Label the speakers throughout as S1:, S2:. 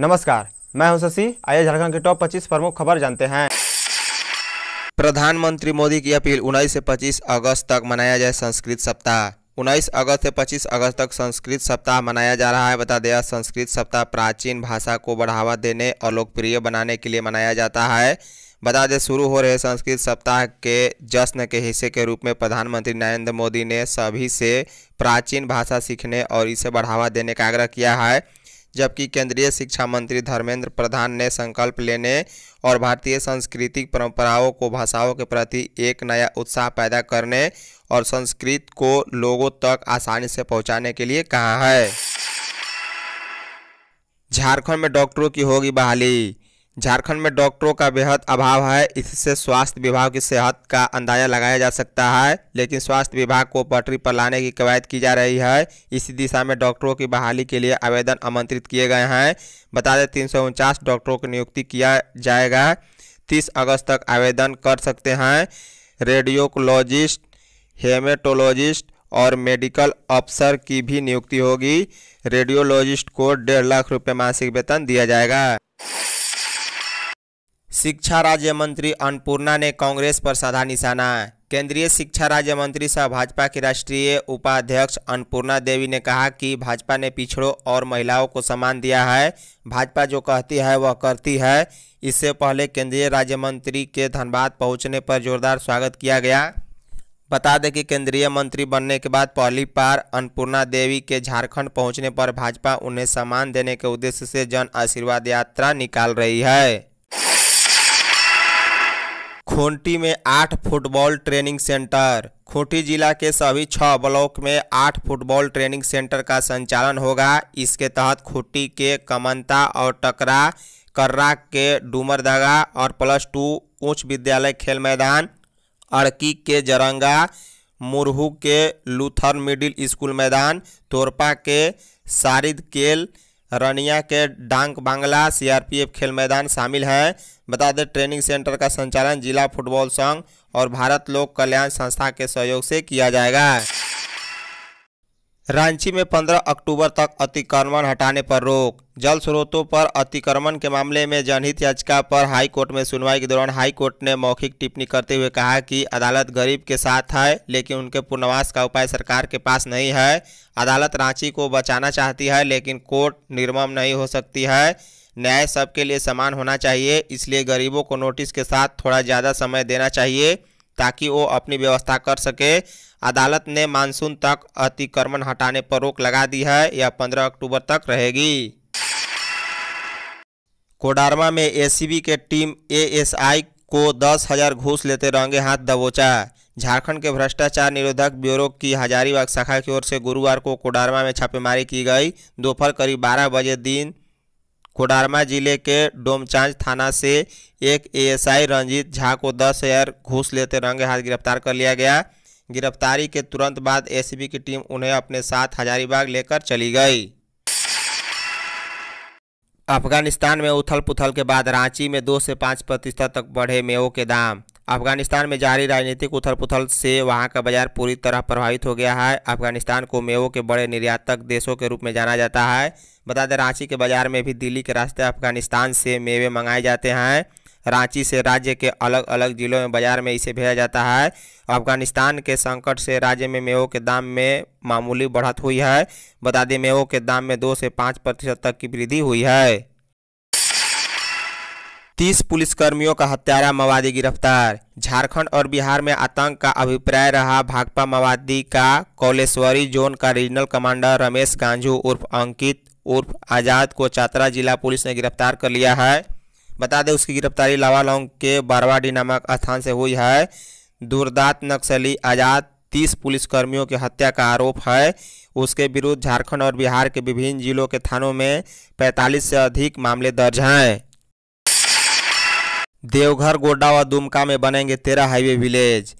S1: नमस्कार मैं हूं शशि आइए झारखंड के टॉप 25 प्रमुख खबर जानते हैं प्रधानमंत्री मोदी की अपील 19 से 25 अगस्त तक मनाया जाए संस्कृत सप्ताह उन्नीस अगस्त से 25 अगस्त तक संस्कृत सप्ताह मनाया जा रहा है बता दिया संस्कृत सप्ताह प्राचीन भाषा को बढ़ावा देने और लोकप्रिय बनाने के लिए मनाया जाता है बता दें शुरू हो रहे संस्कृत सप्ताह के जश्न के हिस्से के रूप में प्रधानमंत्री नरेंद्र मोदी ने सभी से प्राचीन भाषा सीखने और इसे बढ़ावा देने का आग्रह किया है जबकि केंद्रीय शिक्षा मंत्री धर्मेंद्र प्रधान ने संकल्प लेने और भारतीय सांस्कृतिक परंपराओं को भाषाओं के प्रति एक नया उत्साह पैदा करने और संस्कृत को लोगों तक आसानी से पहुंचाने के लिए कहा है झारखंड में डॉक्टरों की होगी बहाली झारखंड में डॉक्टरों का बेहद अभाव है इससे स्वास्थ्य विभाग की सेहत का अंदाजा लगाया जा सकता है लेकिन स्वास्थ्य विभाग को पटरी पर लाने की कवायद की जा रही है इसी दिशा में डॉक्टरों की बहाली के लिए आवेदन आमंत्रित किए गए हैं बता दें तीन डॉक्टरों की नियुक्ति किया जाएगा तीस अगस्त तक आवेदन कर सकते हैं रेडियोकोलॉजिस्ट हेमेटोलॉजिस्ट और मेडिकल अफसर की भी नियुक्ति होगी रेडियोलॉजिस्ट को डेढ़ लाख रुपये मासिक वेतन दिया जाएगा शिक्षा राज्य मंत्री अन्नपूर्णा ने कांग्रेस पर साधा निशाना केंद्रीय शिक्षा राज्य मंत्री सह भाजपा की राष्ट्रीय उपाध्यक्ष अन्नपूर्णा देवी ने कहा कि भाजपा ने पिछड़ों और महिलाओं को सम्मान दिया है भाजपा जो कहती है वह करती है इससे पहले केंद्रीय राज्य मंत्री के धनबाद पहुंचने पर जोरदार स्वागत किया गया बता दें कि केंद्रीय मंत्री बनने के बाद पहली बार अन्नपूर्णा देवी के झारखंड पहुँचने पर भाजपा उन्हें सम्मान देने के उद्देश्य से जन आशीर्वाद यात्रा निकाल रही है खूंटी में आठ फुटबॉल ट्रेनिंग सेंटर खूंटी जिला के सभी छः ब्लॉक में आठ फुटबॉल ट्रेनिंग सेंटर का संचालन होगा इसके तहत खूंटी के कमनता और टकरा कर्रा के डूमरदगा और प्लस टू उच्च विद्यालय खेल मैदान अड़की के जरंगा मुरहू के लूथर मिडिल स्कूल मैदान तोरपा के सारिद केल रनिया के डांग बांग्ला सीआरपीएफ खेल मैदान शामिल हैं बता दें ट्रेनिंग सेंटर का संचालन जिला फुटबॉल संघ और भारत लोक कल्याण संस्था के सहयोग से किया जाएगा रांची में 15 अक्टूबर तक अतिक्रमण हटाने पर रोक जल स्रोतों पर अतिक्रमण के मामले में जनहित याचिका पर हाई कोर्ट में सुनवाई के दौरान हाई कोर्ट ने मौखिक टिप्पणी करते हुए कहा कि अदालत गरीब के साथ है लेकिन उनके पुनर्वास का उपाय सरकार के पास नहीं है अदालत रांची को बचाना चाहती है लेकिन कोर्ट निर्मम नहीं हो सकती है न्याय सबके लिए समान होना चाहिए इसलिए गरीबों को नोटिस के साथ थोड़ा ज़्यादा समय देना चाहिए ताकि वो अपनी व्यवस्था कर सके अदालत ने मानसून तक अतिक्रमण हटाने पर रोक लगा दी है यह पंद्रह अक्टूबर तक रहेगी कोडारमा में एसीबी के टीम एएसआई को दस हजार घूस लेते रंगे हाथ दबोचा झारखंड के भ्रष्टाचार निरोधक ब्यूरो की हजारीबाग शाखा की ओर से गुरुवार को कोडारमा में छापेमारी की गई दोपहर करीब 12 बजे दिन कोडारमा जिले के डोमचांज थाना से एक एएसआई रंजीत झा को दस हजार घूस लेते रंगे हाथ गिरफ्तार कर लिया गया गिरफ्तारी के तुरंत बाद एसीबी की टीम उन्हें अपने साथ हजारीबाग लेकर चली गई अफगानिस्तान में उथल पुथल के बाद रांची में दो से पाँच प्रतिशत तक बढ़े मेवों के दाम अफगानिस्तान में जारी राजनीतिक उथल पुथल से वहां का बाजार पूरी तरह प्रभावित हो गया है अफगानिस्तान को मेवों के बड़े निर्यातक देशों के रूप में जाना जाता है बता दें रांची के बाजार में भी दिल्ली के रास्ते अफगानिस्तान से मेवे मंगाए जाते हैं रांची से राज्य के अलग अलग ज़िलों में बाजार में इसे भेजा जाता है अफगानिस्तान के संकट से राज्य में मेवों के दाम में मामूली बढ़त हुई है बता दें मेवों के दाम में दो से पाँच प्रतिशत तक की वृद्धि हुई है तीस पुलिसकर्मियों का हत्यारा माओवादी गिरफ्तार झारखंड और बिहार में आतंक का अभिप्राय रहा भाकपा माओवादी का कौलेश्वरी जोन का रीजनल कमांडर रमेश गांजू उर्फ अंकित उर्फ आज़ाद को चातरा जिला पुलिस ने गिरफ्तार कर लिया है बता दें उसकी गिरफ्तारी लावालोंग के बारवाडी नामक स्थान से हुई है दुर्दात नक्सली आज़ाद तीस पुलिसकर्मियों की हत्या का आरोप है उसके विरुद्ध झारखंड और बिहार के विभिन्न जिलों के थानों में 45 से अधिक मामले दर्ज हैं देवघर गोड्डा व दुमका में बनेंगे तेरह हाईवे विलेज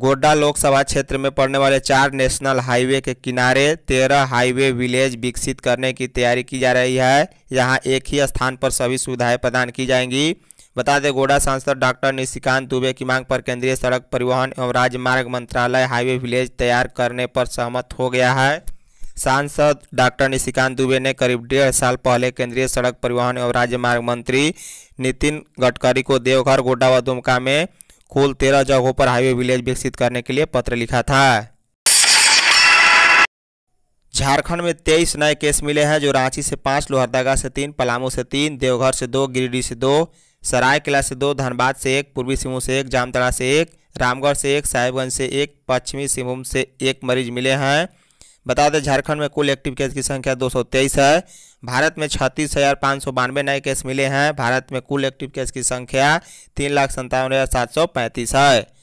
S1: गोड्डा लोकसभा क्षेत्र में पड़ने वाले चार नेशनल हाईवे के किनारे तेरह हाईवे विलेज विकसित करने की तैयारी की जा रही है यहाँ एक ही स्थान पर सभी सुविधाएं प्रदान की जाएंगी बता दें गोड्डा सांसद डॉक्टर निशिकांत दुबे की मांग पर केंद्रीय सड़क परिवहन एवं राजमार्ग मंत्रालय हाईवे विलेज तैयार करने पर सहमत हो गया है सांसद डॉक्टर निशिकांत दुबे ने करीब डेढ़ साल पहले केंद्रीय सड़क परिवहन एवं राजमार्ग मंत्री नितिन गडकरी को देवघर गोड्डा व दुमका में कुल तेरह जगहों पर हाईवे विलेज विकसित करने के लिए पत्र लिखा था झारखंड में तेईस नए केस मिले हैं जो रांची से पाँच लोहरदगा से तीन पलामू से तीन देवघर से दो गिरिडीह से दो सरायकला से दो धनबाद से एक पूर्वी सिंहभूम से एक जामतड़ा से एक रामगढ़ से एक साहिबगंज से एक पश्चिमी सिंहभूम से एक मरीज मिले हैं बता दें झारखंड में कुल एक्टिव केस की संख्या दो है भारत में छत्तीस हज़ार पाँच सौ बानवे नए केस मिले हैं भारत में कुल एक्टिव केस की संख्या तीन लाख संतावन हज़ार सात सौ पैंतीस है